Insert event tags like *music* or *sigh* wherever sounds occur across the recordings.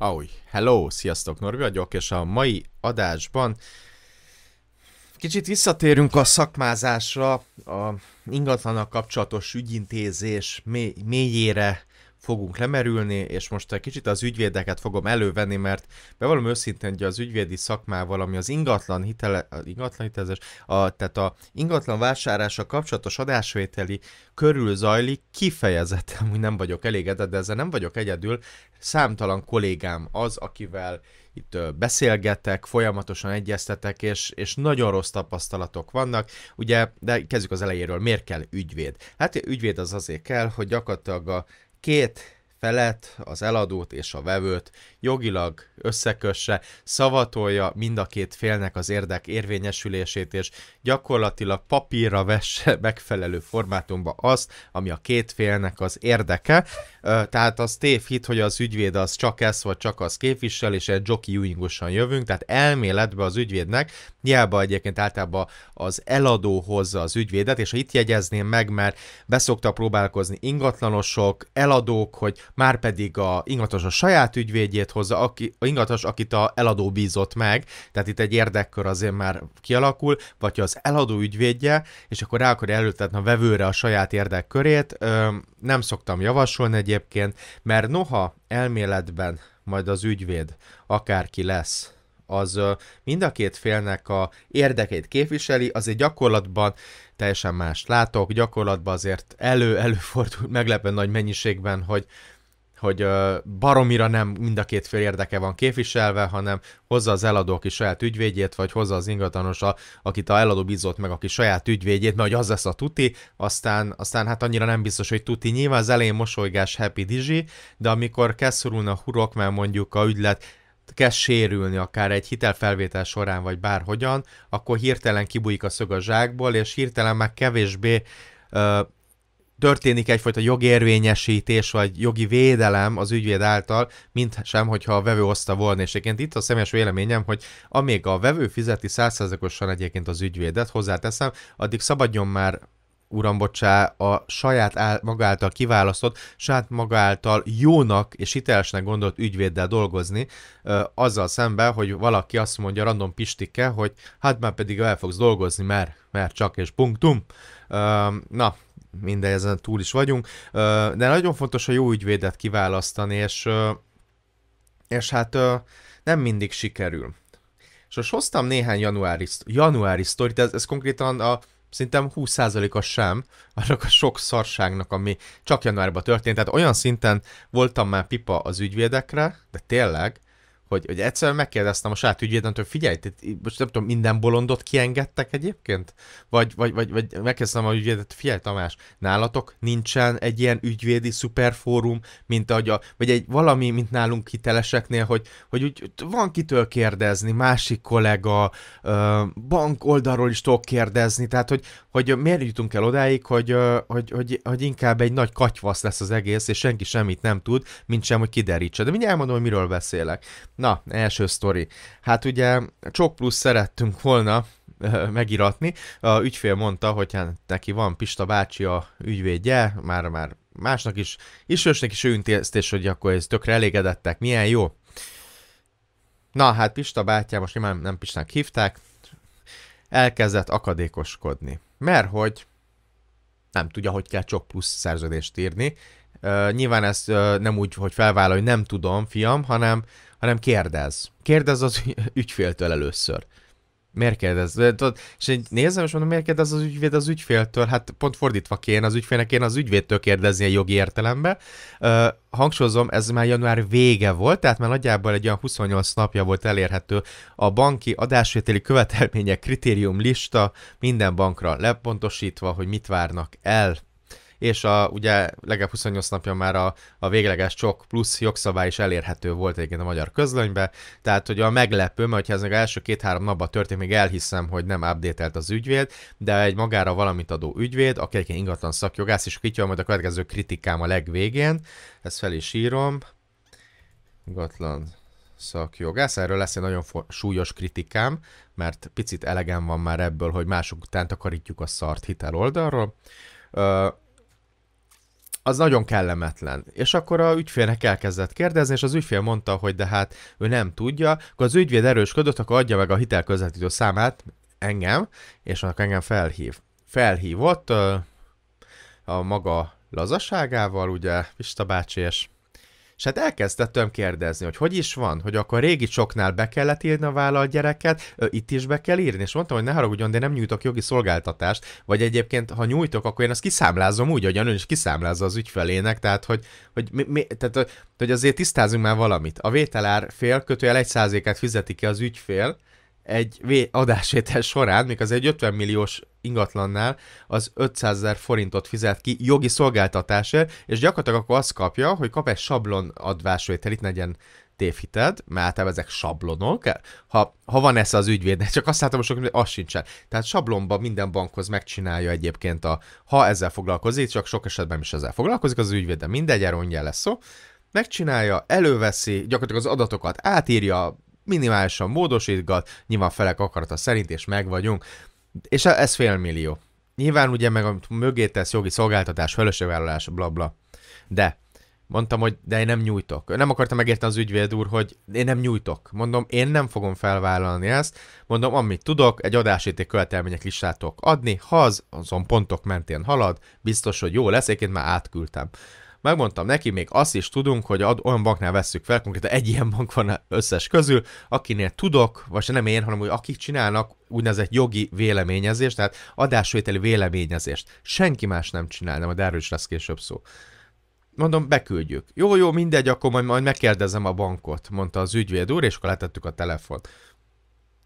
Ahogy, hello, sziasztok, Norbi vagyok, és a mai adásban kicsit visszatérünk a szakmázásra, a ingatlanak kapcsolatos ügyintézés mélyére fogunk lemerülni, és most egy kicsit az ügyvédeket fogom elővenni, mert bevallom őszintén, hogy az ügyvédi szakmával, ami az ingatlan hitele, ingatlan hitelezés, a, tehát a ingatlan vásárlása kapcsolatos adásvételi körül zajlik, kifejezetten, hogy nem vagyok elégedett, de ezzel nem vagyok egyedül, számtalan kollégám az, akivel itt beszélgetek, folyamatosan egyeztetek, és, és nagyon rossz tapasztalatok vannak. Ugye, de kezdjük az elejéről, miért kell ügyvéd? Hát ügyvéd az azért kell, hogy gyakorlatilag a két felet, az eladót és a vevőt jogilag összekösse, szavatolja mind a két félnek az érdek érvényesülését, és gyakorlatilag papírra vesse *laughs* megfelelő formátumba azt, ami a két félnek az érdeke. Tehát az tévhit, hogy az ügyvéd az csak ez, vagy csak az képvisel, és egy joki ewingosan jövünk, tehát elméletbe az ügyvédnek, hiába egyébként általában az eladó hozza az ügyvédet, és itt jegyezném meg, mert beszoktak próbálkozni ingatlanosok, eladók, hogy már pedig a ingatos a saját ügyvédjét hozza, aki, a ingatos, akit a eladó bízott meg, tehát itt egy érdekkör azért már kialakul, vagy az eladó ügyvédje, és akkor rá akarja előtetni a vevőre a saját érdekkörét. Ö, nem szoktam javasolni egyébként, mert noha elméletben majd az ügyvéd akárki lesz, az mind a két félnek a érdekeit képviseli, azért gyakorlatban teljesen más látok, gyakorlatban azért elő-előfordul meglepő nagy mennyiségben, hogy hogy baromira nem mind a két fél érdeke van képviselve, hanem hozza az eladó, aki saját ügyvédjét, vagy hozza az ingatlanos, akit a eladó bízott meg, aki saját ügyvédjét, mert hogy az lesz a tuti, aztán, aztán hát annyira nem biztos, hogy tuti. Nyilván az elején mosolygás happy dizsi, de amikor kezdszorulna a hurok, mert mondjuk a ügylet kezd sérülni, akár egy hitelfelvétel során, vagy bárhogyan, akkor hirtelen kibújik a szög a zsákból, és hirtelen már kevésbé történik egyfajta jogérvényesítés vagy jogi védelem az ügyvéd által, mint sem, hogyha a vevő oszta volna. És egyébként itt a személyes véleményem, hogy amíg a vevő fizeti százszerzekosan egyébként az ügyvédet, hozzáteszem, addig szabadjon már uram bocsá, a saját áll, maga által kiválasztott, saját maga által jónak és hitelesnek gondolt ügyvéddel dolgozni, ö, azzal szemben, hogy valaki azt mondja random pistike, hogy hát már pedig el fogsz dolgozni, mert, mert csak és punktum. Ö, na, mindegy, ezen túl is vagyunk, de nagyon fontos a jó ügyvédet kiválasztani, és, és hát nem mindig sikerül. És most hoztam néhány januári, januári sztorit, ez, ez konkrétan a szintem 20%-a sem annak a sok szarságnak, ami csak januárban történt. Tehát olyan szinten voltam már pipa az ügyvédekre, de tényleg, hogy, hogy egyszerűen megkérdeztem a saját ügyvédemtől, figyelj, itt, most nem tudom, minden bolondot kiengedtek egyébként? Vagy, vagy, vagy, vagy megkérdeztem a ügyvédet, figyelj Tamás, nálatok nincsen egy ilyen ügyvédi szuperfórum, mint ahogy a, vagy egy valami, mint nálunk hiteleseknél, hogy, hogy úgy, van kitől kérdezni, másik kollega, bank oldalról is tudok kérdezni, tehát hogy, hogy miért jutunk el odáig, hogy, hogy, hogy, hogy inkább egy nagy katyvasz lesz az egész, és senki semmit nem tud, mint sem, hogy kiderítse. De mindjárt elmondom, hogy miről beszélek. Na, első sztori. Hát ugye csok plusz szerettünk volna megiratni. A ügyfél mondta, hogy hát neki van Pista bácsi a ügyvédje, már már másnak is, ismerősnek is ő intéztés, hogy akkor ez tökre elégedettek, milyen jó. Na hát Pista bátyja, most nyilván nem Pistának hívták, elkezdett akadékoskodni. Mert hogy nem tudja, hogy kell csok plusz szerződést írni. Uh, nyilván ez uh, nem úgy, hogy felvállal, hogy nem tudom, fiam, hanem hanem kérdez. Kérdez az ügyféltől először. Miért kérdez? és én nézem, és mondom, miért kérdez az ügyvéd az ügyféltől? Hát pont fordítva kéne az ügyfélnek, én az ügyvédtől kérdezni a jogi értelembe. hangsúlyozom, ez már január vége volt, tehát már nagyjából egy olyan 28 napja volt elérhető a banki adásvételi követelmények kritérium lista minden bankra lepontosítva, hogy mit várnak el és a, ugye legalább 28 napja már a, a végleges csok plusz jogszabály is elérhető volt egyébként a magyar közlönybe, tehát hogy a meglepő, mert ha ez meg első két-három napban történt, még elhiszem, hogy nem update az ügyvéd, de egy magára valamit adó ügyvéd, aki egyébként ingatlan szakjogász, és kitja majd a következő kritikám a legvégén, ezt fel is írom, ingatlan szakjogász. Erről lesz egy nagyon súlyos kritikám, mert picit elegem van már ebből, hogy mások után takarítjuk a szart hitel oldalról. Ö, az nagyon kellemetlen. És akkor a ügyfélnek elkezdett kérdezni, és az ügyfél mondta, hogy de hát ő nem tudja, akkor az ügyvéd erősködött, akkor adja meg a hitelközvetítő számát engem, és annak engem felhív. Felhívott a maga lazaságával, ugye, Pista bácsi, és és hát elkezdtem kérdezni, hogy hogy is van, hogy akkor régi csoknál be kellett írni a vállalt gyereket, itt is be kell írni, és mondtam, hogy ne haragudjon, de nem nyújtok jogi szolgáltatást, vagy egyébként, ha nyújtok, akkor én azt kiszámlázom úgy, hogy ön is kiszámlázza az ügyfelének, tehát hogy, hogy, mi, mi, tehát, hogy azért tisztázunk már valamit. A vételár fél kötőjel egy százalékát fizeti ki az ügyfél, egy adásvétel során, még az egy 50 milliós ingatlannál az 500 ezer forintot fizet ki jogi szolgáltatásért, és gyakorlatilag akkor azt kapja, hogy kap egy sablon advásvételit, legyen tévhited, mert általában ezek sablonok, ha, ha van ez az ügyvédnek, *laughs* csak azt látom, hogy az sincsen. Tehát sablonba minden bankhoz megcsinálja egyébként, a, ha ezzel foglalkozik, csak sok esetben is ezzel foglalkozik az ügyvéd, de mindegy, erről lesz szó, megcsinálja, előveszi, gyakorlatilag az adatokat átírja, minimálisan módosítgat, nyilván felek akarata szerint, és meg vagyunk. És ez millió. Nyilván ugye meg amit mögé tesz jogi szolgáltatás, felelősségvállalás, bla bla. De mondtam, hogy de én nem nyújtok. Nem akarta megérteni az ügyvéd úr, hogy én nem nyújtok. Mondom, én nem fogom felvállalni ezt. Mondom, amit tudok, egy adásíték követelmények listátok adni, ha az, azon pontok mentén halad, biztos, hogy jó lesz, én már átküldtem megmondtam neki, még azt is tudunk, hogy ad, olyan banknál vesszük fel, konkrétan egy ilyen bank van összes közül, akinél tudok, vagy nem én, hanem hogy akik csinálnak úgynevezett jogi véleményezést, tehát adásvételi véleményezést. Senki más nem csinál, nem, de erről is lesz később szó mondom, beküldjük. Jó, jó, mindegy, akkor majd, majd megkérdezem a bankot, mondta az ügyvéd úr, és akkor letettük a telefont.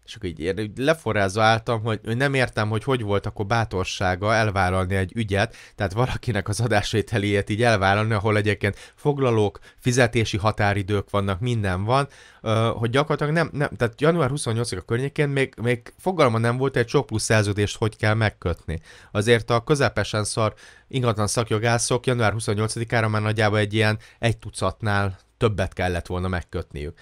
És akkor így leforrázva álltam, hogy, nem értem, hogy hogy volt akkor bátorsága elvállalni egy ügyet, tehát valakinek az adásvételéjét így elvállalni, ahol egyébként foglalók, fizetési határidők vannak, minden van, hogy gyakorlatilag nem, nem tehát január 28-a környékén még, még fogalma nem volt egy sok plusz szerződést, hogy kell megkötni. Azért a közepesen szar ingatlan szakjogászok január 28-ára már nagyjából egy ilyen egy tucatnál többet kellett volna megkötniük.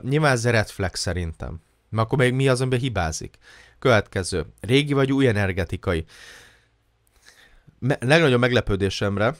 Nyilván ez red flag szerintem. Mert akkor még mi az, amiben hibázik? Következő. Régi vagy új energetikai. Me- legnagyobb meglepődésemre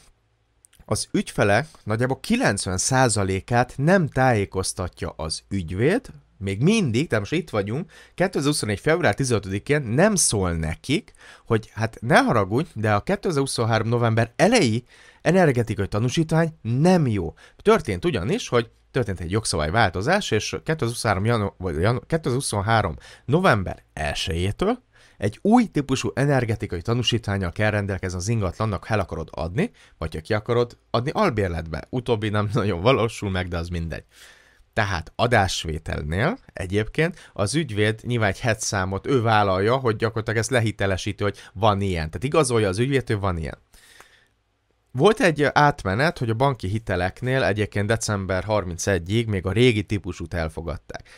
az ügyfelek nagyjából 90%-át nem tájékoztatja az ügyvéd, még mindig, tehát most itt vagyunk, 2021. február 15-én nem szól nekik, hogy hát ne haragudj, de a 2023. november elejé energetikai tanúsítvány nem jó. Történt ugyanis, hogy történt egy jogszabályváltozás, és 2023, janu- vagy janu- 2023 november 1-től egy új típusú energetikai tanúsítványjal kell rendelkezni az ingatlannak, ha el akarod adni, vagy ha ki akarod adni albérletbe. Utóbbi nem *laughs* nagyon valósul meg, de az mindegy. Tehát adásvételnél egyébként az ügyvéd nyilván egy számot ő vállalja, hogy gyakorlatilag ezt lehitelesíti, hogy van ilyen. Tehát igazolja az ügyvéd, hogy van ilyen. Volt egy átmenet, hogy a banki hiteleknél egyébként december 31-ig még a régi típusút elfogadták.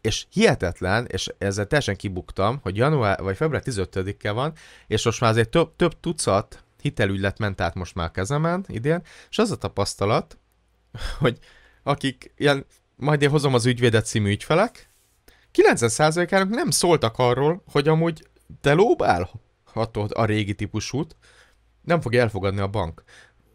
És hihetetlen, és ezzel teljesen kibuktam, hogy január vagy február 15-e van, és most már azért több, több tucat hitelügylet ment át most már kezemen idén, és az a tapasztalat, hogy akik ilyen, majd én hozom az ügyvédet című ügyfelek, 90%-ának nem szóltak arról, hogy amúgy te lóbálhatod a régi típusút, nem fogja elfogadni a bank.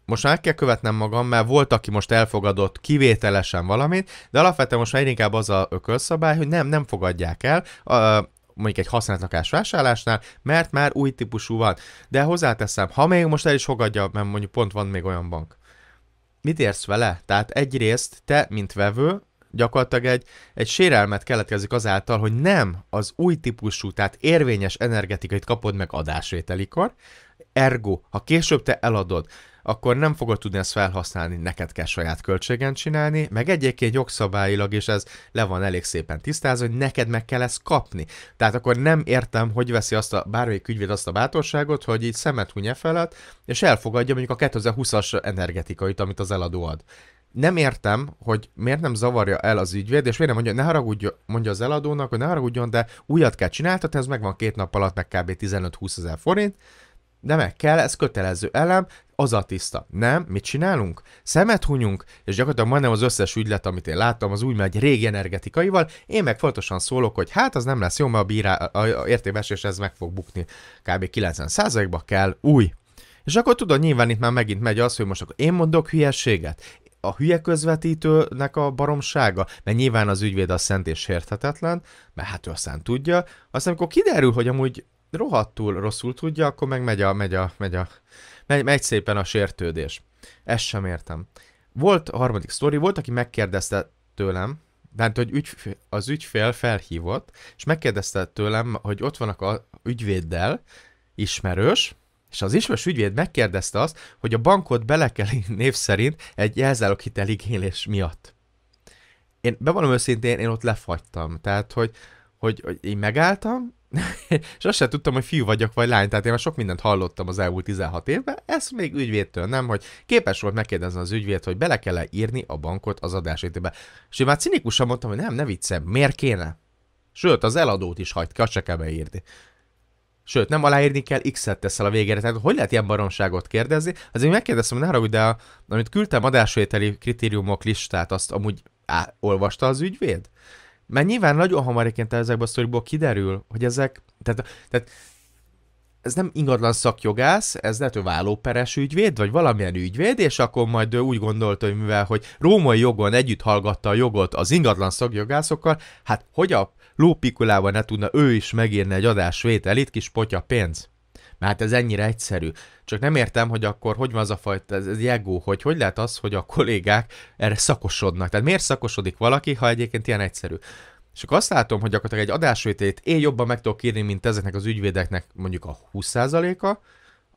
Most már kell követnem magam, mert volt, aki most elfogadott kivételesen valamit, de alapvetően most már inkább az a ökölszabály, hogy nem, nem fogadják el, a, mondjuk egy használt lakás vásárlásnál, mert már új típusú van. De hozzáteszem, ha még most el is fogadja, mert mondjuk pont van még olyan bank. Mit érsz vele? Tehát egyrészt te, mint vevő, gyakorlatilag egy, egy sérelmet keletkezik azáltal, hogy nem az új típusú, tehát érvényes energetikait kapod meg adásvételikor, Ergo, ha később te eladod, akkor nem fogod tudni ezt felhasználni, neked kell saját költségen csinálni, meg egyébként jogszabályilag is ez le van elég szépen tisztázva, hogy neked meg kell ezt kapni. Tehát akkor nem értem, hogy veszi azt a bármelyik ügyvéd azt a bátorságot, hogy így szemet hunye felett, és elfogadja mondjuk a 2020-as energetikait, amit az eladó ad. Nem értem, hogy miért nem zavarja el az ügyvéd, és miért nem mondja, ne haragudjon, mondja az eladónak, hogy ne haragudjon, de újat kell csináltatni, ez megvan két nap alatt, meg kb. 15-20 ezer forint, de meg kell, ez kötelező elem, az a tiszta. Nem, mit csinálunk? Szemet hunyunk, és gyakorlatilag majdnem az összes ügylet, amit én láttam, az úgy megy régi energetikaival, én meg fontosan szólok, hogy hát az nem lesz jó, mert a, bírá, a, a és ez meg fog bukni. Kb. 90%-ba kell új. És akkor tudod, nyilván itt már megint megy az, hogy most akkor én mondok hülyeséget, a hülye közvetítőnek a baromsága, mert nyilván az ügyvéd a szent és sérthetetlen, mert hát ő aztán tudja, aztán amikor kiderül, hogy amúgy rohadtul rosszul tudja, akkor meg megy a, megy a, megy a, megy, megy szépen a sértődés. Ezt sem értem. Volt a harmadik sztori, volt, aki megkérdezte tőlem, mert hogy ügy, az ügyfél felhívott, és megkérdezte tőlem, hogy ott vannak a ügyvéddel, ismerős, és az ismerős ügyvéd megkérdezte azt, hogy a bankot bele kell *laughs* név szerint egy jelzáloghitel igénylés miatt. Én bevallom őszintén, én ott lefagytam. Tehát, hogy, hogy, hogy én megálltam, és azt sem tudtam, hogy fiú vagyok, vagy lány, tehát én már sok mindent hallottam az elmúlt 16 évben, ezt még ügyvédtől nem, hogy képes volt megkérdezni az ügyvéd, hogy bele kell írni a bankot az adásétébe. És én már cinikusan mondtam, hogy nem, ne vicce, miért kéne? Sőt, az eladót is hagyd, azt se kell beírni. Sőt, nem aláírni kell, X-et teszel a végére. Tehát hogy lehet ilyen baromságot kérdezni? Azért megkérdeztem, hogy arra, de amit küldtem adásvételi kritériumok listát, azt amúgy á, olvasta az ügyvéd? Mert nyilván nagyon hamar egyébként ezekből a sztorikból kiderül, hogy ezek, tehát, tehát ez nem ingatlan szakjogász, ez lehet, hogy vállóperes ügyvéd, vagy valamilyen ügyvéd, és akkor majd ő úgy gondolta, hogy mivel, hogy római jogon együtt hallgatta a jogot az ingatlan szakjogászokkal, hát hogy a lópikulában ne tudna ő is megírni egy adásvételit, kis potya pénz. Mert hát ez ennyire egyszerű. Csak nem értem, hogy akkor hogy van az a fajta, ez, ez jegó, hogy hogy lehet az, hogy a kollégák erre szakosodnak. Tehát miért szakosodik valaki, ha egyébként ilyen egyszerű? És akkor azt látom, hogy gyakorlatilag egy adásvételét én jobban meg tudok írni, mint ezeknek az ügyvédeknek mondjuk a 20%-a,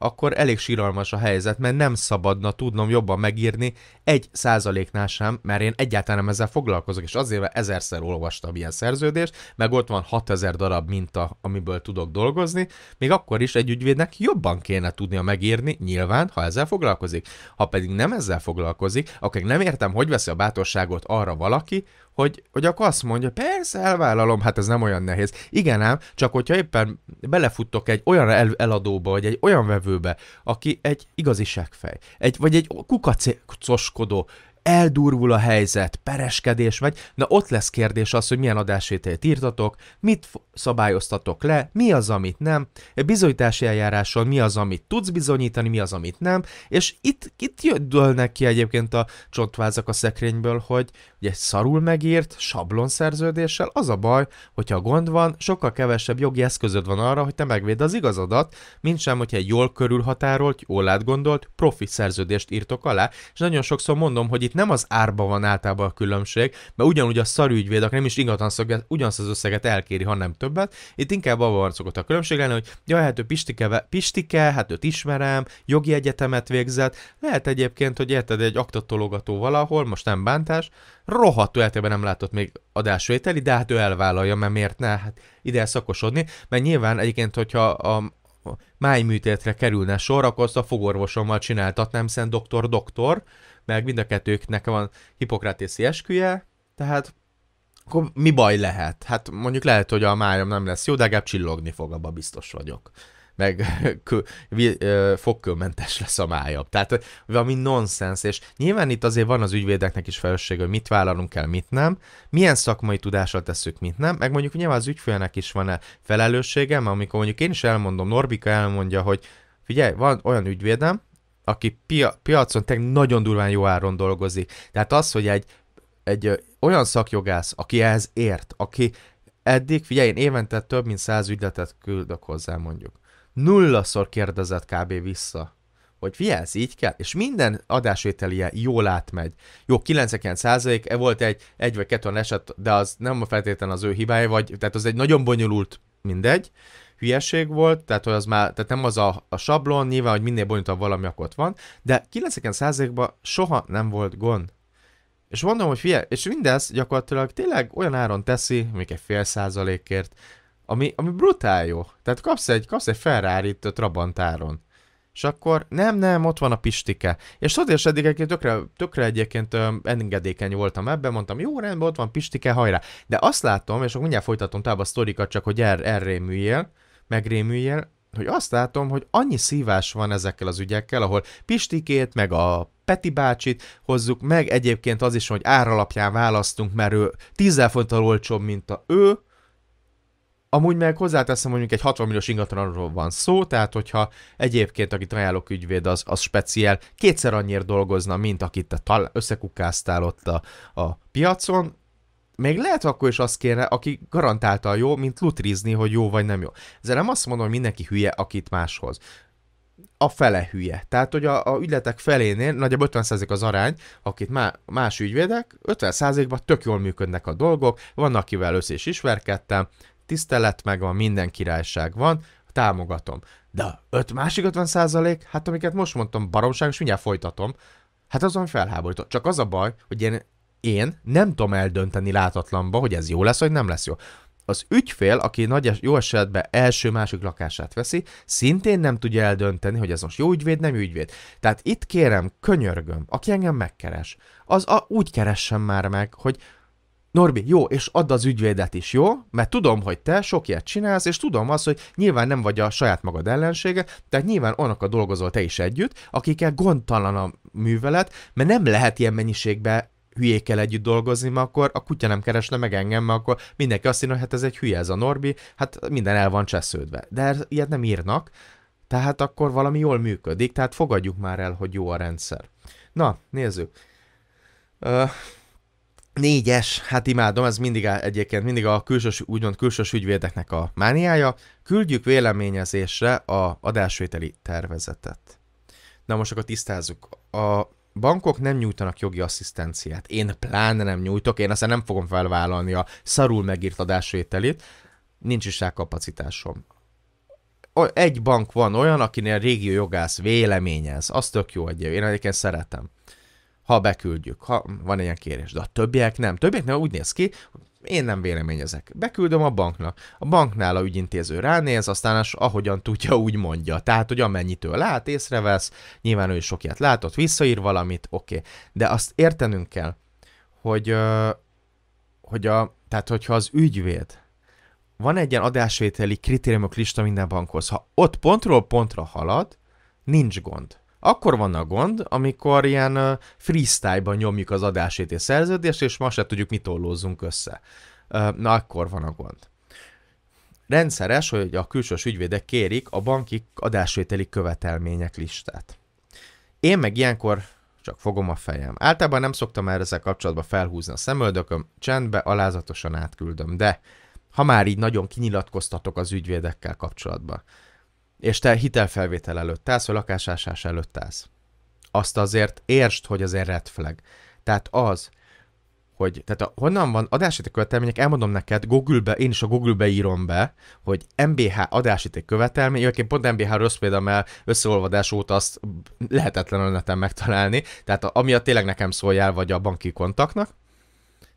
akkor elég síralmas a helyzet, mert nem szabadna tudnom jobban megírni egy százaléknál sem, mert én egyáltalán nem ezzel foglalkozok, és azért mert ezerszer olvastam ilyen szerződést, meg ott van 6000 darab minta, amiből tudok dolgozni, még akkor is egy ügyvédnek jobban kéne tudnia megírni, nyilván, ha ezzel foglalkozik. Ha pedig nem ezzel foglalkozik, akkor nem értem, hogy veszi a bátorságot arra valaki, hogy, hogy akkor azt mondja, persze, elvállalom, hát ez nem olyan nehéz. Igen ám, csak hogyha éppen belefuttok egy olyan el, eladóba, vagy egy olyan vevőbe, aki egy igazi seggfej, egy, vagy egy kukacoskodó, eldurvul a helyzet, pereskedés vagy, na ott lesz kérdés az, hogy milyen adásvételt írtatok, mit szabályoztatok le, mi az, amit nem, bizonyítási eljáráson mi az, amit tudsz bizonyítani, mi az, amit nem, és itt, itt dőlnek ki egyébként a csontvázak a szekrényből, hogy ugye szarul megírt sablonszerződéssel az a baj, hogyha gond van, sokkal kevesebb jogi eszközöd van arra, hogy te megvéd az igazadat, mint sem, hogyha egy jól körülhatárolt, jól átgondolt, profi szerződést írtok alá, és nagyon sokszor mondom, hogy itt itt nem az árban van általában a különbség, mert ugyanúgy a szarügyvéd, nem is ingatlan ingatlanszöget, ugyanazt az összeget elkéri, hanem többet. Itt inkább abban szokott a különbség lenni, hogy ja, hát ő Pistike, Pistike, hát őt ismerem, jogi egyetemet végzett. Lehet egyébként, hogy érted egy aktatologató valahol, most nem bántás, rohadt életében nem látott még adásvételi, de hát ő elvállalja, mert miért ne? Hát ide szakosodni, mert nyilván egyébként, hogyha a, májműtétre kerülne sor, akkor azt a fogorvosommal csináltatnám, hiszen doktor-doktor, meg mind a kettőknek van hipokratészi esküje, tehát akkor mi baj lehet? Hát mondjuk lehet, hogy a májam nem lesz jó, de legalább csillogni fog, abban biztos vagyok. Meg *laughs* kö, fogkőmentes lesz a májam. Tehát valami nonsens, és nyilván itt azért van az ügyvédeknek is felelősség, hogy mit vállalunk el, mit nem, milyen szakmai tudással tesszük, mit nem, meg mondjuk nyilván az ügyfélnek is van-e felelősségem, amikor mondjuk én is elmondom, Norbika elmondja, hogy figyelj, van olyan ügyvédem, aki pia- piacon tényleg nagyon durván jó áron dolgozik. Tehát az, hogy egy, egy olyan szakjogász, aki ehhez ért, aki eddig, figyelj, én évente több mint száz ügyletet küldök hozzá mondjuk. Nullaszor kérdezett kb. vissza, hogy figyelj, ez így kell, és minden ilyen jól átmegy. Jó, 99% e volt egy, egy vagy kettőn eset, de az nem feltétlenül az ő hibája, vagy, tehát az egy nagyon bonyolult mindegy, hülyeség volt, tehát hogy az már, tehát nem az a, a sablon, nyilván, hogy minél bonyolultabb valami, akkor ott van, de 90%-ban soha nem volt gond. És mondom, hogy figyelj, és mindez gyakorlatilag tényleg olyan áron teszi, még egy fél százalékért, ami, ami brutál jó. Tehát kapsz egy, kapsz egy ferrari áron. És akkor nem, nem, ott van a pistike. És tudod, és eddig egyébként tökre, tökre egyébként engedékeny voltam ebben, mondtam, jó rendben, ott van pistike, hajrá. De azt látom, és akkor mindjárt folytatom tovább a sztorikat, csak hogy er, műjél, megrémüljél, hogy azt látom, hogy annyi szívás van ezekkel az ügyekkel, ahol Pistikét, meg a Peti bácsit hozzuk, meg egyébként az is, hogy ár alapján választunk, mert ő tízzel fonttal olcsóbb, mint a ő. Amúgy meg hozzáteszem, hogy mondjuk egy 60 milliós ingatlanról van szó, tehát hogyha egyébként, akit ajánlok ügyvéd, az, az speciál, kétszer annyira dolgozna, mint akit te tal- összekukáztál ott a, a piacon, még lehet akkor is azt kéne, aki garantáltan jó, mint lutrizni, hogy jó vagy nem jó. Ezzel nem azt mondom, hogy mindenki hülye, akit máshoz. A fele hülye. Tehát, hogy a, a ügyletek felénél nagyjából 50% az arány, akit má, más ügyvédek, 50%-ban tök jól működnek a dolgok, van, akivel össze is ismerkedtem, tisztelet megvan, minden királyság van, támogatom. De öt másik 50 hát amiket most mondtam, baromság, és mindjárt folytatom, hát azon felháborító. Csak az a baj, hogy én én nem tudom eldönteni látatlanba, hogy ez jó lesz, vagy nem lesz jó. Az ügyfél, aki nagy jó esetben első-másik lakását veszi, szintén nem tudja eldönteni, hogy ez most jó ügyvéd, nem ügyvéd. Tehát itt kérem, könyörgöm, aki engem megkeres, az a, úgy keressen már meg, hogy Norbi, jó, és add az ügyvédet is, jó? Mert tudom, hogy te sok ilyet csinálsz, és tudom azt, hogy nyilván nem vagy a saját magad ellensége, tehát nyilván a dolgozol te is együtt, akikkel gondtalan a művelet, mert nem lehet ilyen mennyiségben hülyékkel együtt dolgozni, mert akkor a kutya nem keresne meg engem, mert akkor mindenki azt írja, hogy hát ez egy hülye ez a Norbi, hát minden el van csesződve. De ilyet nem írnak, tehát akkor valami jól működik, tehát fogadjuk már el, hogy jó a rendszer. Na, nézzük. Ö, négyes, hát imádom, ez mindig egyébként mindig a külsős, úgymond külsős ügyvédeknek a mániája. Küldjük véleményezésre a adásvételi tervezetet. Na most akkor tisztázzuk. A bankok nem nyújtanak jogi asszisztenciát. Én pláne nem nyújtok, én aztán nem fogom felvállalni a szarul megírt adásvételét, nincs is rá kapacitásom. Egy bank van olyan, akinél régió jogász véleményez, az tök jó hogy én egyébként szeretem. Ha beküldjük, ha van ilyen kérés, de a többiek nem. többiek nem, úgy néz ki, én nem véleményezek. Beküldöm a banknak. A banknál a ügyintéző ránéz, aztán az, ahogyan tudja, úgy mondja. Tehát, hogy amennyitől lát, észrevesz, nyilván ő is sok ilyet látott, visszaír valamit, oké. Okay. De azt értenünk kell, hogy, hogy a, tehát hogyha az ügyvéd van egy ilyen adásvételi kritériumok lista minden bankhoz, ha ott pontról pontra halad, nincs gond. Akkor van a gond, amikor ilyen freestyle-ban nyomjuk az adásét és szerződést, és ma se tudjuk, mit tollózzunk össze. Na, akkor van a gond. Rendszeres, hogy a külsős ügyvédek kérik a banki adásvételi követelmények listát. Én meg ilyenkor csak fogom a fejem. Általában nem szoktam erre ezzel kapcsolatban felhúzni a szemöldököm, csendbe, alázatosan átküldöm, de ha már így nagyon kinyilatkoztatok az ügyvédekkel kapcsolatban és te hitelfelvétel előtt állsz, vagy lakásásás előtt állsz. Azt azért értsd, hogy azért red flag. Tehát az, hogy tehát a, honnan van adásíték követelmények, elmondom neked, Google-be, én is a Google-be írom be, hogy MBH adásíték követelmény, egyébként pont MBH rossz mert összeolvadás óta azt lehetetlen a megtalálni, tehát a, ami a tényleg nekem szóljál, vagy a banki kontaktnak,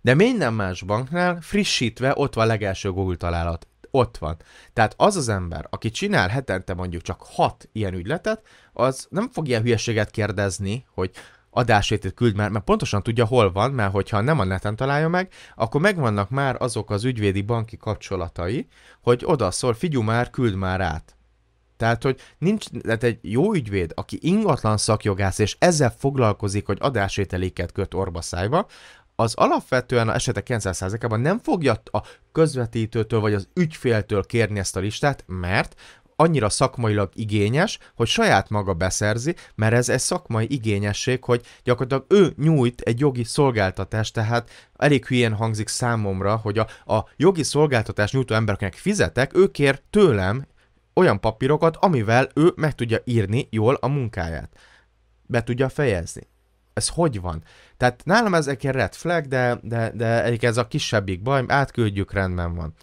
de minden más banknál frissítve ott van legelső Google találat ott van. Tehát az az ember, aki csinál hetente mondjuk csak hat ilyen ügyletet, az nem fog ilyen hülyeséget kérdezni, hogy adásvétét küld már, mert pontosan tudja, hol van, mert hogyha nem a neten találja meg, akkor megvannak már azok az ügyvédi banki kapcsolatai, hogy oda szól, figyú már, küld már át. Tehát, hogy nincs, tehát egy jó ügyvéd, aki ingatlan szakjogász, és ezzel foglalkozik, hogy adásvételéket köt orbaszájba, az alapvetően a esetek 90%-ában nem fogja a közvetítőtől vagy az ügyféltől kérni ezt a listát, mert annyira szakmailag igényes, hogy saját maga beszerzi, mert ez egy szakmai igényesség, hogy gyakorlatilag ő nyújt egy jogi szolgáltatást, tehát elég hülyén hangzik számomra, hogy a, a jogi szolgáltatás nyújtó embereknek fizetek, ő kér tőlem olyan papírokat, amivel ő meg tudja írni jól a munkáját. Be tudja fejezni ez hogy van? Tehát nálam ez ilyen red flag, de, de, de egyik ez a kisebbik baj, átküldjük, rendben van.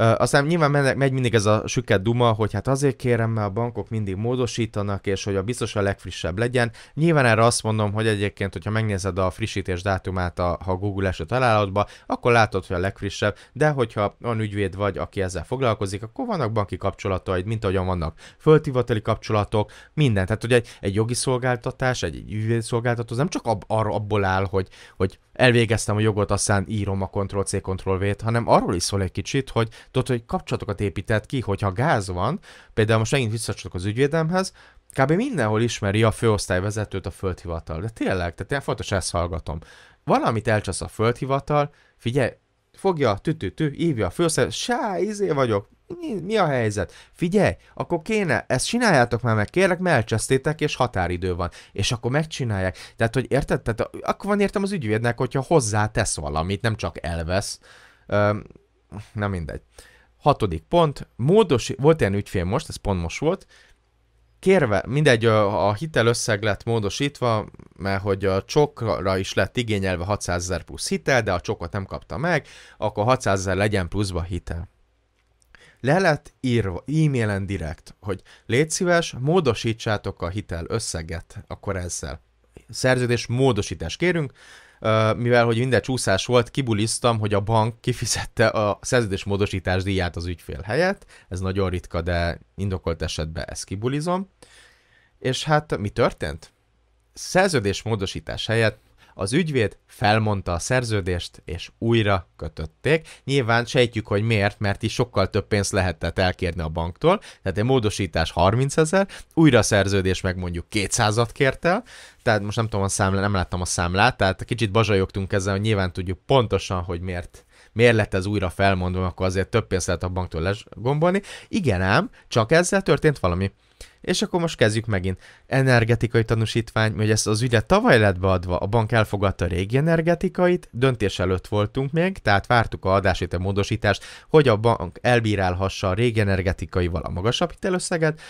Aztán nyilván megy mindig ez a süket duma, hogy hát azért kérem, mert a bankok mindig módosítanak, és hogy a biztos a legfrissebb legyen. Nyilván erre azt mondom, hogy egyébként, hogyha megnézed a frissítés dátumát, a, ha Google eső találatba, akkor látod, hogy a legfrissebb, de hogyha olyan ügyvéd vagy, aki ezzel foglalkozik, akkor vannak banki kapcsolataid, mint ahogyan vannak föltivateli kapcsolatok, minden. Tehát, hogy egy, egy jogi szolgáltatás, egy, egy szolgáltató, nem csak ab, ar, abból áll, hogy, hogy elvégeztem a jogot, aztán írom a Ctrl-C, Ctrl-V-t, hanem arról is szól egy kicsit, hogy Tudod, hogy kapcsolatokat épített ki, hogyha gáz van, például most megint visszacsatok az ügyvédemhez, kb. mindenhol ismeri a főosztályvezetőt a földhivatal. De tényleg, tehát én fontos ezt hallgatom. Valamit elcsasz a földhivatal, figyelj, fogja, tütütű, hívja a főosztály, sá, izé vagyok, mi, mi a helyzet? Figyelj, akkor kéne, ezt csináljátok már meg, kérlek, melcsesztétek, és határidő van. És akkor megcsinálják. Tehát, hogy érted? Tehát, akkor van értem az ügyvédnek, hogyha hozzá tesz valamit, nem csak elvesz. Üm, na mindegy. Hatodik pont, módos, volt ilyen ügyfél most, ez pont most volt, kérve, mindegy, a hitelösszeg lett módosítva, mert hogy a csokra is lett igényelve 600 ezer plusz hitel, de a csokot nem kapta meg, akkor 600 ezer legyen pluszba hitel. Le lett írva e-mailen direkt, hogy légy szíves, módosítsátok a hitel összeget akkor ezzel. Szerződés módosítás kérünk, mivel hogy minden csúszás volt, kibuliztam, hogy a bank kifizette a szerződésmódosítás díját az ügyfél helyett, ez nagyon ritka, de indokolt esetben ezt kibulizom. És hát mi történt? Szerződésmódosítás helyett az ügyvéd felmondta a szerződést, és újra kötötték. Nyilván sejtjük, hogy miért, mert is sokkal több pénzt lehetett elkérni a banktól, tehát egy módosítás 30 ezer, újra a szerződés meg mondjuk 200-at kért el, tehát most nem tudom a számlát, nem láttam a számlát, tehát kicsit bazsajogtunk ezzel, hogy nyilván tudjuk pontosan, hogy miért miért lett ez újra felmondva, akkor azért több pénzt lehet a banktól lesz gombolni. Igen ám, csak ezzel történt valami. És akkor most kezdjük megint. Energetikai tanúsítvány, hogy ezt az ügyet tavaly lett beadva, a bank elfogadta a régi energetikait, döntés előtt voltunk még, tehát vártuk a a módosítást, hogy a bank elbírálhassa a régi energetikaival a magasabb hitelösszeget,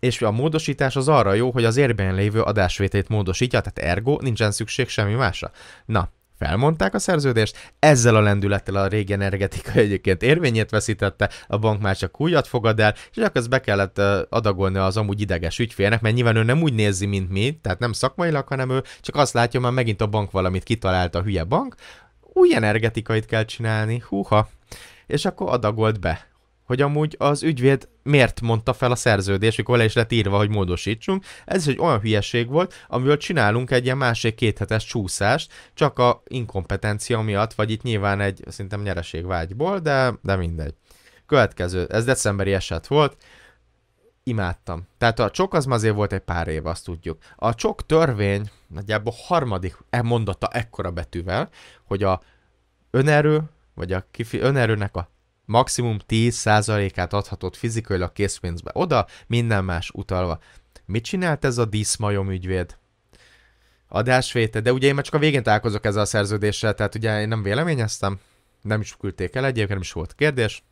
és a módosítás az arra jó, hogy az érben lévő adásvételt módosítja, tehát ergo nincsen szükség semmi másra. Na, felmondták a szerződést, ezzel a lendülettel a régi energetika *laughs* egyébként érvényét veszítette, a bank már csak újat fogad el, és akkor ezt be kellett adagolni az amúgy ideges ügyfélnek, mert nyilván ő nem úgy nézi, mint mi, tehát nem szakmailag, hanem ő csak azt látja, már megint a bank valamit kitalált a hülye bank, új energetikait kell csinálni, húha, és akkor adagolt be hogy amúgy az ügyvéd miért mondta fel a szerződés, mikor le is lett írva, hogy módosítsunk. Ez is egy olyan hülyeség volt, amivel csinálunk egy ilyen másik kéthetes csúszást, csak a inkompetencia miatt, vagy itt nyilván egy szerintem nyereségvágyból, de, de mindegy. Következő, ez decemberi eset volt, imádtam. Tehát a csok az azért volt egy pár év, azt tudjuk. A csok törvény nagyjából harmadik e mondata ekkora betűvel, hogy a önerő, vagy a kifi, önerőnek a maximum 10%-át adhatod fizikailag készpénzbe oda, minden más utalva. Mit csinált ez a díszmajom ügyvéd? Adásvéte, de ugye én már csak a végén találkozok ezzel a szerződéssel, tehát ugye én nem véleményeztem, nem is küldték el egyébként, nem is volt kérdés.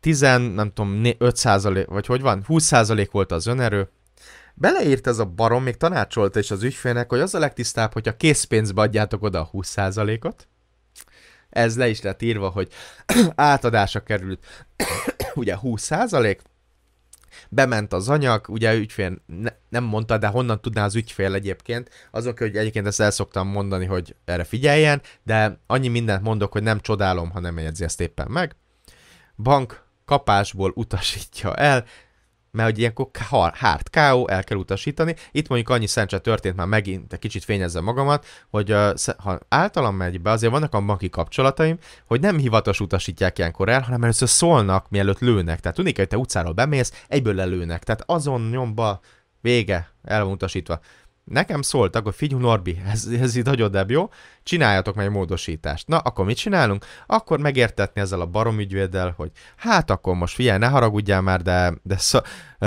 10, nem tudom, 5 százalék, vagy hogy van, 20 százalék volt az önerő. Beleírt ez a barom, még tanácsolta is az ügyfélnek, hogy az a legtisztább, hogyha készpénzbe adjátok oda a 20 százalékot, ez le is lett írva, hogy *clears throat* átadása került *clears throat* ugye 20 százalék, bement az anyag, ugye ügyfél ne, nem mondta, de honnan tudná az ügyfél egyébként, azok, hogy egyébként ezt el szoktam mondani, hogy erre figyeljen, de annyi mindent mondok, hogy nem csodálom, ha nem jegyzi ezt éppen meg. Bank kapásból utasítja el, mert hogy ilyenkor hard KO, el kell utasítani. Itt mondjuk annyi szentse történt, már megint egy kicsit fényezzem magamat, hogy ha általam megy be, azért vannak a banki kapcsolataim, hogy nem hivatos utasítják ilyenkor el, hanem először szólnak, mielőtt lőnek. Tehát tudni kell, hogy te utcáról bemész, egyből lelőnek. Tehát azon nyomba vége, el van utasítva nekem szóltak, hogy figyú Norbi, *laughs* ez, ez így nagyon jó? Csináljatok meg egy módosítást. Na, akkor mit csinálunk? Akkor megértetni ezzel a ügyvéddel, hogy hát akkor most figyelj, ne haragudjál már, de, de szó,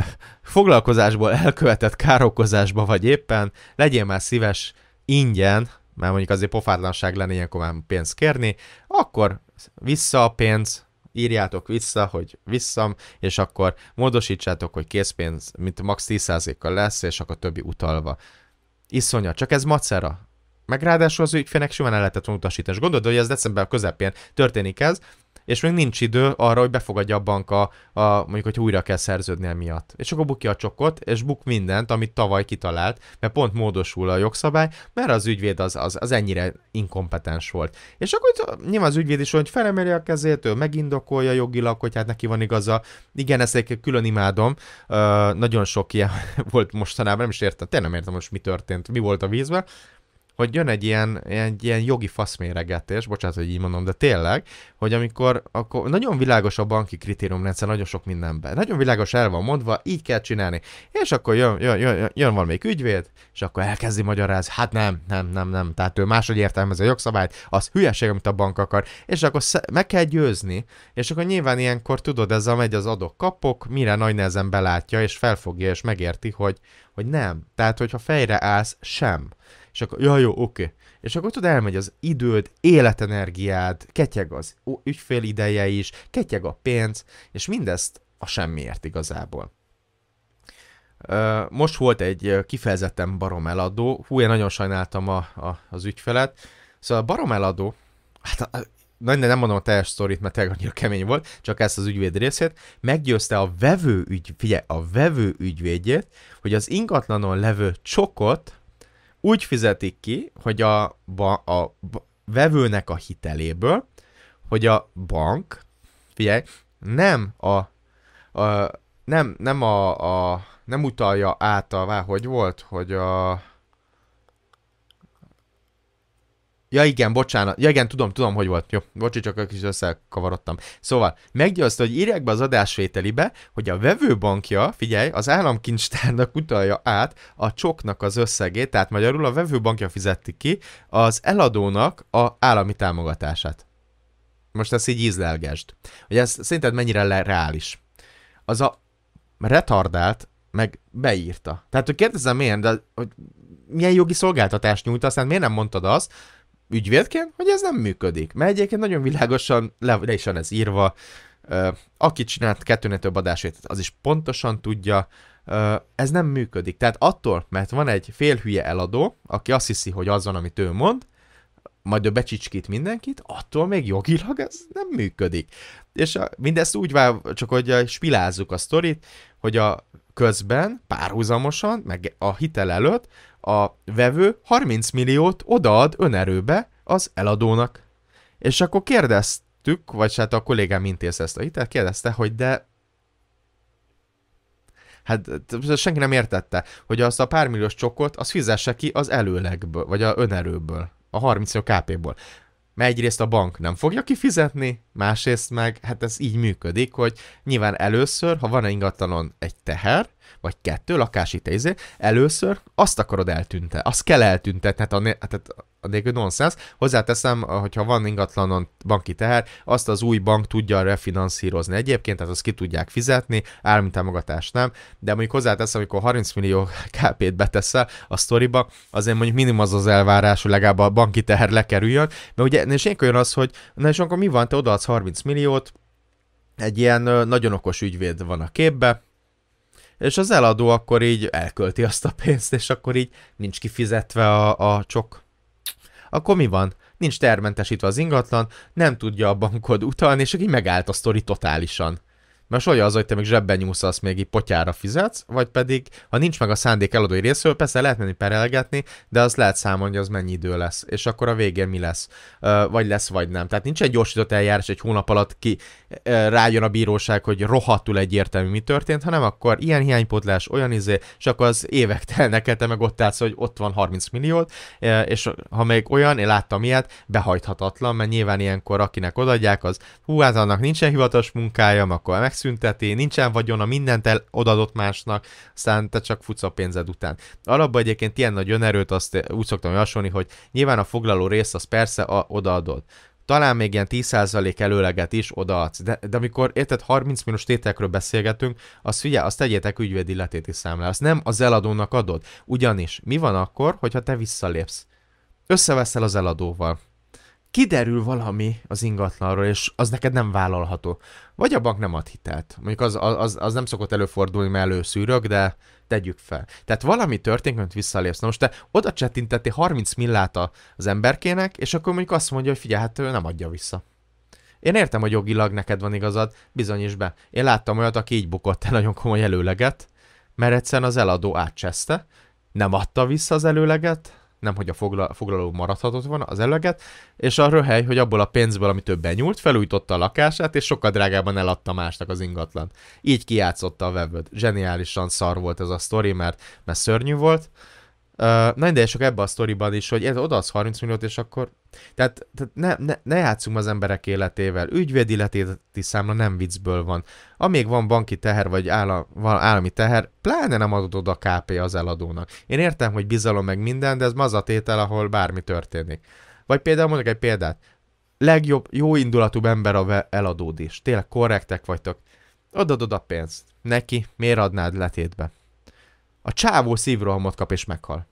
*laughs* foglalkozásból elkövetett károkozásba vagy éppen, legyél már szíves ingyen, mert mondjuk azért pofátlanság lenne ilyenkor már pénzt kérni, akkor vissza a pénz, írjátok vissza, hogy visszam, és akkor módosítsátok, hogy készpénz, mint max 10%-kal lesz, és akkor többi utalva. Iszonya, csak ez macera. Meg ráadásul az ügyfének simán el lehetett utasítani. És gondolod, hogy ez december közepén történik ez, és még nincs idő arra, hogy befogadja a bank a, a mondjuk, hogy újra kell szerződni emiatt. És akkor bukja a csokot, és buk mindent, amit tavaly kitalált, mert pont módosul a jogszabály, mert az ügyvéd az, az, az ennyire inkompetens volt. És akkor nyilván az ügyvéd is, hogy felemeli a kezét, ő megindokolja jogilag, hogy hát neki van igaza. Igen, ezt egy külön imádom. Ö, nagyon sok ilyen *laughs* volt mostanában, nem is értem, tényleg nem értem most mi történt, mi volt a vízben, hogy jön egy ilyen, egy ilyen jogi faszméregetés, bocsánat, hogy így mondom, de tényleg, hogy amikor akkor nagyon világos a banki kritériumrendszer nagyon sok mindenben. Nagyon világos el van mondva, így kell csinálni. És akkor jön, jön, jön, jön valamelyik ügyvéd, és akkor elkezdi magyarázni, hát nem, nem, nem, nem. Tehát ő máshogy értelmezi a jogszabályt, az hülyeség, amit a bank akar. És akkor meg kell győzni, és akkor nyilván ilyenkor tudod, a megy az adok kapok, mire nagy nehezen belátja, és felfogja, és megérti, hogy, hogy nem. Tehát, hogyha fejre állsz, sem és akkor, ja, jó, oké. Okay. És akkor tudod, elmegy az időd, életenergiád, ketyeg az ügyfél ideje is, ketyeg a pénz, és mindezt a semmiért igazából. Most volt egy kifejezetten barom eladó, hú, én nagyon sajnáltam a, a, az ügyfelet, szóval a barom eladó, hát nem, nem mondom a teljes sztorit, mert tényleg annyira kemény volt, csak ezt az ügyvéd részét, meggyőzte a vevő, ügy, figyelj, a vevő ügyvédjét, hogy az ingatlanon levő csokot úgy fizetik ki, hogy a, a, a vevőnek a hiteléből, hogy a bank, figyelj, nem a, a nem, nem a, a, nem utalja át a, hogy volt, hogy a, Ja igen, bocsánat. Ja igen, tudom, tudom, hogy volt. Jó, bocsi, csak egy kis összekavarodtam. Szóval, meggyőzte, hogy írják be az adásvételibe, hogy a vevőbankja, figyelj, az államkincstárnak utalja át a csoknak az összegét, tehát magyarul a vevőbankja fizeti ki az eladónak a állami támogatását. Most ezt így ízlelgesd. Hogy ez szerinted mennyire le- reális. Az a retardált meg beírta. Tehát, hogy kérdezem én, de hogy milyen jogi szolgáltatást nyújt, aztán miért nem mondtad azt, ügyvédként, hogy ez nem működik. Mert egyébként nagyon világosan le, le is van ez írva, aki csinált kettőnél több adásét, az is pontosan tudja, ez nem működik. Tehát attól, mert van egy félhülye eladó, aki azt hiszi, hogy az van, amit ő mond, majd ő becsicskít mindenkit, attól még jogilag ez nem működik. És a, mindezt úgy vál, csak hogy spilázzuk a sztorit, hogy a közben, párhuzamosan, meg a hitel előtt a vevő 30 milliót odaad önerőbe az eladónak. És akkor kérdeztük, vagy hát a kollégám intézte ezt a hitelt, kérdezte, hogy de hát senki nem értette, hogy azt a pár milliós csokot, az fizesse ki az előlegből, vagy a önerőből, a 30 millió KP-ból. Mert egyrészt a bank nem fogja kifizetni, másrészt meg, hát ez így működik, hogy nyilván először, ha van egy ingatlanon egy teher, vagy kettő lakási tézé, először azt akarod eltünte, azt kell eltüntetni, tehát a, tehát a nélkül nonsens. Hozzáteszem, hogyha van ingatlanon banki teher, azt az új bank tudja refinanszírozni egyébként, tehát azt ki tudják fizetni, állami nem, de mondjuk hozzáteszem, amikor 30 millió *laughs* KP-t beteszel a sztoriba, azért mondjuk minimum az az elvárás, hogy legalább a banki teher lekerüljön, mert ugye, és én jön az, hogy na és akkor mi van, te odaadsz 30 milliót, egy ilyen nagyon okos ügyvéd van a képbe, és az eladó akkor így elkölti azt a pénzt, és akkor így nincs kifizetve a, a csok. Akkor mi van? Nincs termentesítve az ingatlan, nem tudja a bankod utalni, és így megállt a sztori totálisan. Most olyan az, hogy te még zsebben nyúlsz, azt még így potyára fizetsz, vagy pedig, ha nincs meg a szándék eladói részről, persze lehet menni perelgetni, de az lehet számolni, hogy az mennyi idő lesz, és akkor a végén mi lesz, vagy lesz, vagy nem. Tehát nincs egy gyorsított eljárás, egy hónap alatt ki rájön a bíróság, hogy rohadtul egyértelmű mi történt, hanem akkor ilyen hiánypótlás, olyan izé, és akkor az évek telnek el, te meg ott állsz, hogy ott van 30 milliót, és ha még olyan, én láttam ilyet, behajthatatlan, mert nyilván ilyenkor akinek odaadják, az hú, hát annak nincsen hivatalos munkája, akkor meg megszünteti, nincsen vagyona, mindent el, odadott másnak, aztán te csak futsz a pénzed után. Alapban egyébként ilyen nagy önerőt azt eh, úgy szoktam javasolni, hogy nyilván a foglaló rész az persze a, odaadod talán még ilyen 10% előleget is odaadsz. De, de amikor, érted, 30 minus tételekről beszélgetünk, azt figyel, azt tegyétek ügyvédi letéti számlára, azt nem az eladónak adod. Ugyanis mi van akkor, hogyha te visszalépsz? Összeveszel az eladóval kiderül valami az ingatlanról, és az neked nem vállalható. Vagy a bank nem ad hitelt. Mondjuk az, az, az nem szokott előfordulni, mert előszűrök, de tegyük fel. Tehát valami történik, amit visszalépsz. Na most te oda csetintettél 30 millát az emberkének, és akkor mondjuk azt mondja, hogy figyelj, hát ő nem adja vissza. Én értem, hogy jogilag neked van igazad, bizonyíts be. Én láttam olyat, aki így bukott el nagyon komoly előleget, mert egyszerűen az eladó átcseszte, nem adta vissza az előleget, nem hogy a foglaló maradhatott volna, az eleget, és a röhely, hogy abból a pénzből, amit ő benyúlt, felújította a lakását, és sokkal drágában eladta másnak az ingatlant. Így kiátszotta a vevőt. Zseniálisan szar volt ez a sztori, mert, mert szörnyű volt, Uh, na, de sok ebbe a sztoriban is, hogy ez odaadsz 30 milliót, és akkor... Tehát, tehát ne, ne, ne játszunk az emberek életével. Ügyvéd illetéti számla nem viccből van. Amíg van banki teher, vagy állam, állami teher, pláne nem adod oda KP az eladónak. Én értem, hogy bizalom meg minden, de ez ma az a tétel, ahol bármi történik. Vagy például mondok egy példát. Legjobb, jó indulatú ember a eladód is. Tényleg korrektek vagytok. Adod oda pénzt. Neki, miért adnád letétbe? a csávó szívrohamot kap és meghal.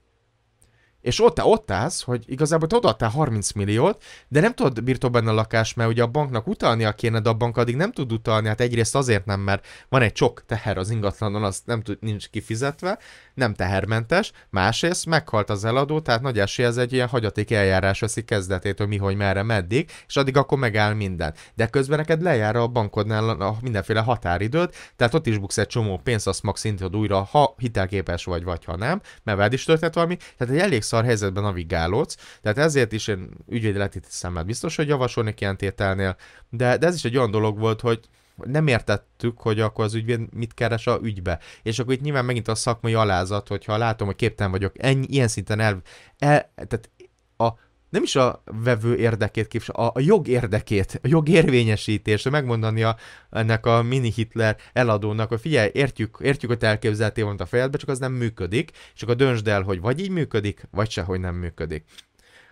És ott, ott állsz, hogy igazából te odaadtál 30 milliót, de nem tudod birtokban a lakás, mert ugye a banknak utalnia kéne, de a bank addig nem tud utalni, hát egyrészt azért nem, mert van egy csok teher az ingatlanon, az nem tud, nincs kifizetve, nem tehermentes, másrészt meghalt az eladó, tehát nagy esély ez egy ilyen hagyaték eljárás veszi kezdetétől mi, hogy merre, meddig, és addig akkor megáll minden. De közben neked lejár a bankodnál a mindenféle határidőt, tehát ott is buksz egy csomó pénzt, azt max szintod újra, ha hitelképes vagy, vagy ha nem, mert veled is történt valami, tehát egy elég szar helyzetben navigálódsz, tehát ezért is én ügyvédeleti szemmel biztos, hogy javasolnék ilyen tételnél, de, de ez is egy olyan dolog volt, hogy nem értettük, hogy akkor az ügyvéd mit keres a ügybe. És akkor itt nyilván megint a szakmai alázat, hogyha látom, hogy képtelen vagyok, ennyi, ilyen szinten el, el tehát a, nem is a vevő érdekét képvisel, a, a jog érdekét, a jog érvényesítést, megmondani a, ennek a mini Hitler eladónak, hogy figyelj, értjük, értjük hogy te elképzeltél valamit a fejedbe, csak az nem működik, és akkor döntsd el, hogy vagy így működik, vagy sehogy nem működik.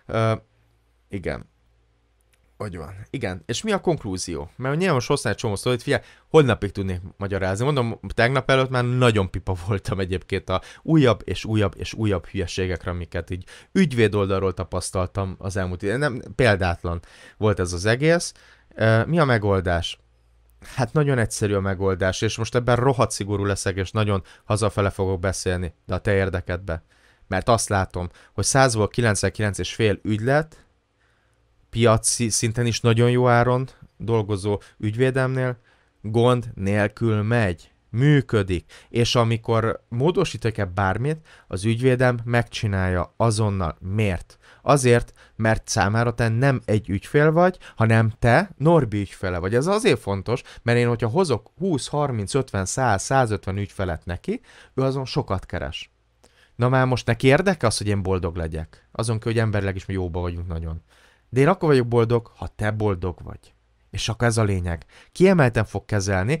Uh, igen. Hogy van. Igen. És mi a konklúzió? Mert nyilván most hoztál egy csomó szót, hogy figyelj, holnapig tudnék magyarázni. Mondom, tegnap előtt már nagyon pipa *laughs* voltam egyébként a újabb és újabb és újabb hülyeségekre, amiket így ügyvéd oldalról tapasztaltam az elmúlt idő. Nem, példátlan volt ez az egész. Mi a megoldás? Hát nagyon egyszerű a megoldás, és most ebben rohadt szigorú leszek, és nagyon hazafele fogok beszélni, de a te érdekedbe. Mert azt látom, hogy 100 99 és fél ügylet, piaci szinten is nagyon jó áron dolgozó ügyvédemnél gond nélkül megy, működik, és amikor módosítok-e bármit, az ügyvédem megcsinálja azonnal. Miért? Azért, mert számára te nem egy ügyfél vagy, hanem te Norbi ügyfele vagy. Ez azért fontos, mert én, hogyha hozok 20, 30, 50, 100, 150 ügyfelet neki, ő azon sokat keres. Na már most neki érdeke az, hogy én boldog legyek? Azon kell, hogy emberleg is mi jóba vagyunk nagyon. De én akkor vagyok boldog, ha te boldog vagy. És csak ez a lényeg. Kiemelten fog kezelni,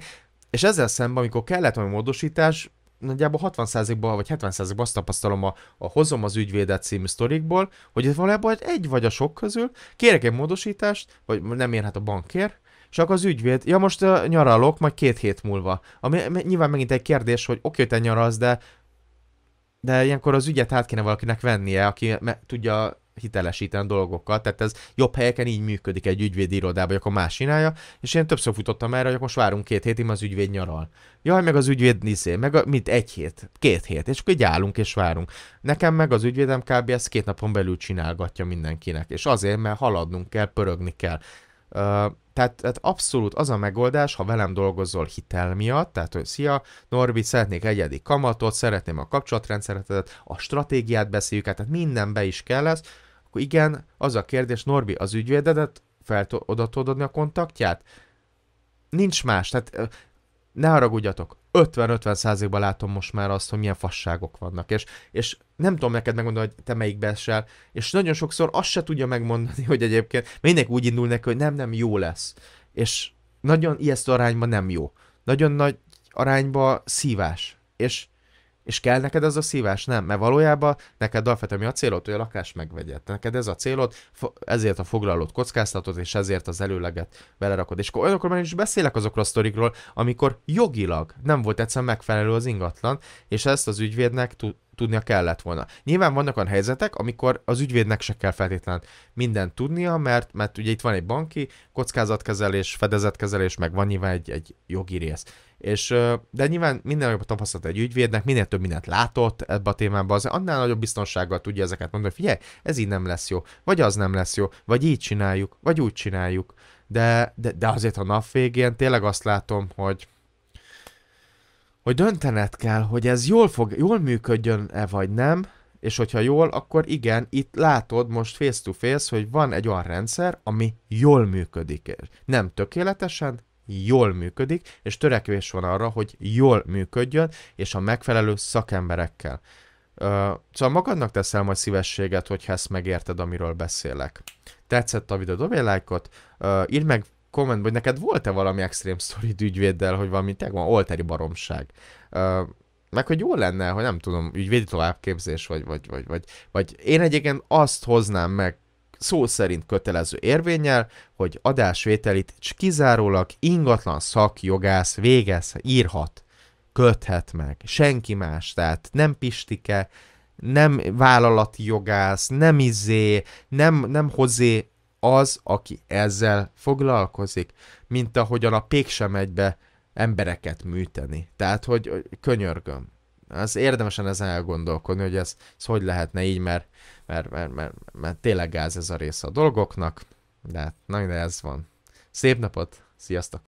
és ezzel szemben, amikor kellett valami módosítás, nagyjából 60%-ban vagy 70%-ban azt tapasztalom a, a Hozom az ügyvédet című sztorikból, hogy valójában egy vagy a sok közül kérek egy módosítást, vagy nem érhet hát a bankér, és az ügyvéd, ja most uh, nyaralok, majd két hét múlva. Ami nyilván megint egy kérdés, hogy oké, okay, te nyaralsz, de de ilyenkor az ügyet át kéne valakinek vennie, aki me- tudja hitelesíteni dolgokkal, tehát ez jobb helyeken így működik egy ügyvédi irodában, vagy akkor más csinálja, és én többször futottam erre, hogy most várunk két hétig, az ügyvéd nyaral. Jaj, meg az ügyvéd niszé, meg a, mit egy hét, két hét, és akkor így állunk és várunk. Nekem meg az ügyvédem kb. ezt két napon belül csinálgatja mindenkinek, és azért, mert haladnunk kell, pörögni kell. Uh, tehát, tehát abszolút az a megoldás, ha velem dolgozol hitel miatt, tehát hogy szia, Norbi, szeretnék egyedi kamatot, szeretném a kapcsolatrendszeretet, a stratégiát beszéljük, tehát minden be is kell lesz, akkor igen, az a kérdés, Norbi, az ügyvédedet fel oda tudod adni a kontaktját? Nincs más, tehát ne haragudjatok, 50-50 százalékban látom most már azt, hogy milyen fasságok vannak, és, és nem tudom neked megmondani, hogy te melyik beszél és nagyon sokszor azt se tudja megmondani, hogy egyébként mindenki úgy indul neki, hogy nem, nem, jó lesz, és nagyon ijesztő arányban nem jó, nagyon nagy arányban szívás, és és kell neked az a szívás? Nem, mert valójában neked alapvetően mi a célod, hogy a lakást megvegyed. Neked ez a célod, ezért a foglalót kockáztatod, és ezért az előleget belerakod. És akkor olyankor már is beszélek azokról a sztorikról, amikor jogilag nem volt egyszerűen megfelelő az ingatlan, és ezt az ügyvédnek tud tudnia kellett volna. Nyilván vannak olyan helyzetek, amikor az ügyvédnek se kell feltétlenül mindent tudnia, mert, mert ugye itt van egy banki kockázatkezelés, fedezetkezelés, meg van nyilván egy, egy jogi rész és, de nyilván minden nagyobb tapasztalat egy ügyvédnek, minél több mindent látott ebbe a témába, az annál nagyobb biztonsággal tudja ezeket mondani, hogy figyelj, ez így nem lesz jó, vagy az nem lesz jó, vagy így csináljuk, vagy úgy csináljuk. De, de, de azért a nap végén tényleg azt látom, hogy hogy döntened kell, hogy ez jól fog, jól működjön-e vagy nem, és hogyha jól, akkor igen, itt látod most face to face, hogy van egy olyan rendszer, ami jól működik. Nem tökéletesen, jól működik, és törekvés van arra, hogy jól működjön, és a megfelelő szakemberekkel. Uh, szóval magadnak teszel majd szívességet, hogyha ezt megérted, amiről beszélek. Tetszett a videó, dobj lájkot, uh, írd meg kommentben, hogy neked volt-e valami extrém story ügyvéddel, hogy valami tegnap van olteri baromság. Uh, meg hogy jó lenne, hogy nem tudom, ügyvédi továbbképzés, vagy, vagy, vagy, vagy, vagy én egyébként azt hoznám meg szó szerint kötelező érvényel, hogy adásvételit kizárólag ingatlan szakjogász végez, írhat, köthet meg, senki más, tehát nem pistike, nem vállalati jogász, nem izé, nem, nem hozé az, aki ezzel foglalkozik, mint ahogyan a pék sem megy be embereket műteni. Tehát, hogy könyörgöm. Az érdemesen ezen elgondolkodni, hogy ez, ez hogy lehetne így, mert mert, mert, mert, mert tényleg gáz ez a része a dolgoknak, de hát na, de ez van. Szép napot, sziasztok!